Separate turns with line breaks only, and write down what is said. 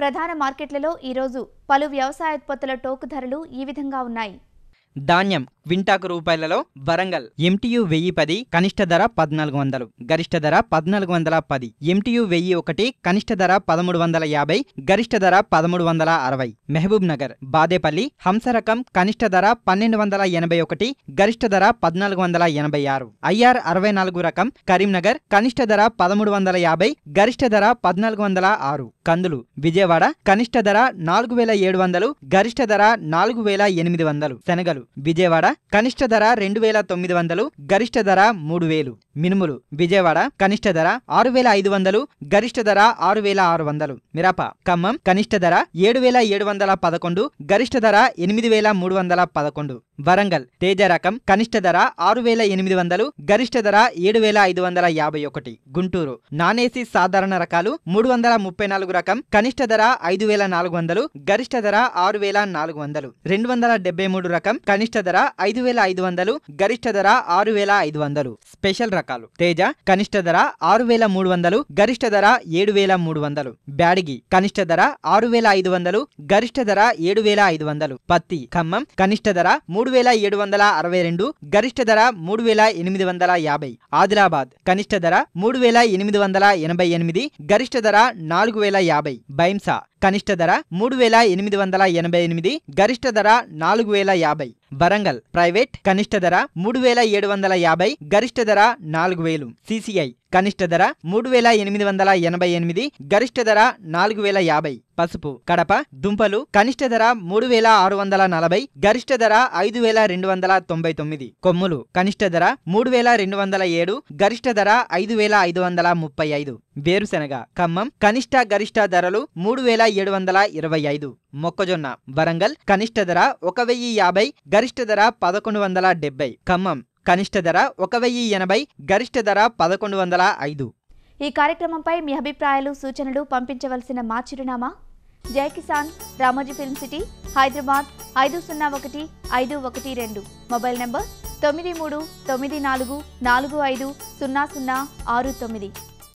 ప్రధాన మార్కెట్లలో ఈరోజు పలు వ్యవసాయోత్పత్తుల టోకు ధరలు ఈ విధంగా ఉన్నాయి
ధాన్యం క్వింటాకు రూపాయలలో వరంగల్ ఎంటీయు వెయ్యి పది కనిష్ట ధర పద్నాలుగు వందలు గరిష్ట ధర పద్నాలుగు వందల పది ఎంటియు వెయ్యి ఒకటి కనిష్ట ధర పదమూడు వందల యాభై గరిష్ట ధర పదమూడు వందల అరవై మహబూబ్ నగర్ బాదేపల్లి హంసరకం కనిష్ట ధర పన్నెండు వందల ఎనభై ఒకటి గరిష్ట ధర పద్నాలుగు వందల ఎనభై ఆరు ఐఆర్ అరవై నాలుగు రకం కరీంనగర్ కనిష్ట ధర పదమూడు వందల యాభై గరిష్ట ధర పద్నాలుగు వందల ఆరు కందులు విజయవాడ కనిష్ట ధర నాలుగు వేల ఏడు వందలు గరిష్ట ధర నాలుగు వేల ఎనిమిది వందలు శనగలు విజయవాడ కనిష్ట ధర రెండు వేల తొమ్మిది వందలు గరిష్ట ధర మూడు వేలు మినుములు విజయవాడ కనిష్ట ధర ఆరు వేల ఐదు వందలు గరిష్ట ధర ఆరు వేల ఆరు వందలు మిరప ఖమ్మం కనిష్ట ధర ఏడు వేల ఏడు వందల పదకొండు గరిష్ట ధర ఎనిమిది వేల మూడు వందల పదకొండు వరంగల్ తేజ రకం కనిష్ట ధర ఆరు వేల ఎనిమిది వందలు గరిష్ట ధర ఏడు వేల ఐదు వందల యాభై ఒకటి గుంటూరు నానేసి సాధారణ రకాలు మూడు వందల ముప్పై నాలుగు రకం కనిష్ట ధర ఐదు వేల నాలుగు వందలు గరిష్ట ధర ఆరు వేల నాలుగు వందలు రెండు వందల డెబ్బై మూడు రకం కనిష్ట ధర ఐదు వేల ఐదు వందలు గరిష్ట ధర ఆరు వేల ఐదు వందలు స్పెషల్ రకం రకాలు తేజ కనిష్ట ధర ఆరు వేల మూడు వందలు గరిష్ట ధర ఏడు వేల మూడు వందలు బ్యాడిగి కనిష్ట ధర ఆరు వేల ఐదు వందలు గరిష్ట ధర ఏడు వేల ఐదు వందలు పత్తి ఖమ్మం కనిష్ట ధర మూడు వేల ఏడు వందల అరవై రెండు గరిష్ట ధర మూడు వేల ఎనిమిది వందల యాభై ఆదిలాబాద్ కనిష్ట ధర మూడు వేల ఎనిమిది వందల ఎనభై ఎనిమిది గరిష్ట ధర నాలుగు వేల యాభై బైంసా కనిష్ట ధర మూడు వేల ఎనిమిది వందల ఎనభై ఎనిమిది గరిష్ట ధర నాలుగు వేల యాభై వరంగల్ ప్రైవేట్ కనిష్ట ధర మూడు వేల ఏడు వందల యాభై గరిష్ట ధర నాలుగు వేలు సిసిఐ కనిష్ట ధర మూడు వేల ఎనిమిది వందల ఎనభై ఎనిమిది గరిష్ట ధర నాలుగు వేల యాభై పసుపు కడప దుంపలు కనిష్ట ధర మూడు వేల ఆరు వందల నలభై గరిష్ట ధర ఐదు వేల రెండు వందల తొంభై తొమ్మిది కొమ్ములు కనిష్ట ధర మూడు వేల రెండు వందల ఏడు గరిష్ట ధర ఐదు వేల ఐదు వందల ముప్పై ఐదు వేరుశెనగ ఖమ్మం కనిష్ట గరిష్ట ధరలు మూడు వేల ఏడు వందల ఇరవై ఐదు మొక్కజొన్న వరంగల్ కనిష్ట ధర ఒక వెయ్యి యాభై గరిష్ట ధర పదకొండు వందల డెబ్బై ఖమ్మం కనిష్ట ధర ఒక వెయ్యి ఎనభై గరిష్ట ధర పదకొండు వందల ఐదు
ఈ కార్యక్రమంపై మీ అభిప్రాయాలు సూచనలు పంపించవలసిన మా చిరునామా జై కిసాన్ రామోజీ ఫిల్మ్ సిటీ హైదరాబాద్ ఐదు సున్నా ఒకటి ఐదు ఒకటి రెండు మొబైల్ నంబర్ తొమ్మిది మూడు తొమ్మిది నాలుగు నాలుగు ఐదు సున్నా సున్నా ఆరు తొమ్మిది